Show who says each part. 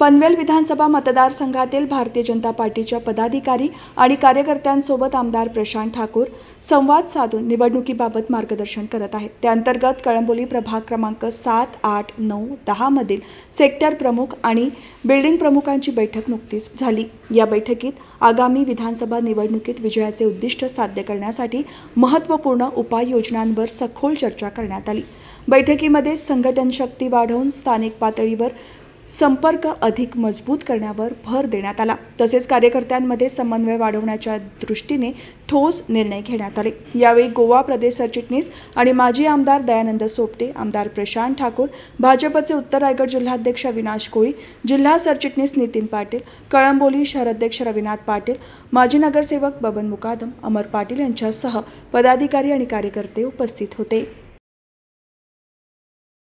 Speaker 1: पनवेल विधानसभा मतदारसंघातील भारतीय जनता पार्टीच्या पदाधिकारी आणि कार्यकर्त्यांसोबत आमदार प्रशांत ठाकूर संवाद साधून निवडणुकीबाबत मार्गदर्शन करत आहेत त्याअंतर्गत कळंबोली प्रभाग क्रमांक सात आठ नऊ दहामधील सेक्टर प्रमुख आणि बिल्डिंग प्रमुखांची बैठक नुकतीच झाली या बैठकीत आगामी विधानसभा निवडणुकीत विजयाचे उद्दिष्ट साध्य करण्यासाठी महत्त्वपूर्ण उपाययोजनांवर सखोल चर्चा करण्यात आली बैठकीमध्ये संघटन शक्ती वाढवून स्थानिक पातळीवर संपर्क अधिक मजबूत करण्यावर भर देण्यात आला तसेच कार्यकर्त्यांमध्ये समन्वय वाढवण्याच्या दृष्टीने ठोस निर्णय घेण्यात आले यावेळी गोवा प्रदेश सरचिटणीस आणि माजी आमदार दयानंद सोपटे आमदार प्रशांत ठाकूर भाजपचे उत्तर रायगड जिल्हाध्यक्ष विनाश कोळी जिल्हा सरचिटणीस नितीन पाटील कळंबोली शहराध्यक्ष रविनाथ पाटील माजी नगरसेवक बबन मुकादम अमर पाटील यांच्यासह पदाधिकारी आणि कार्यकर्ते उपस्थित होते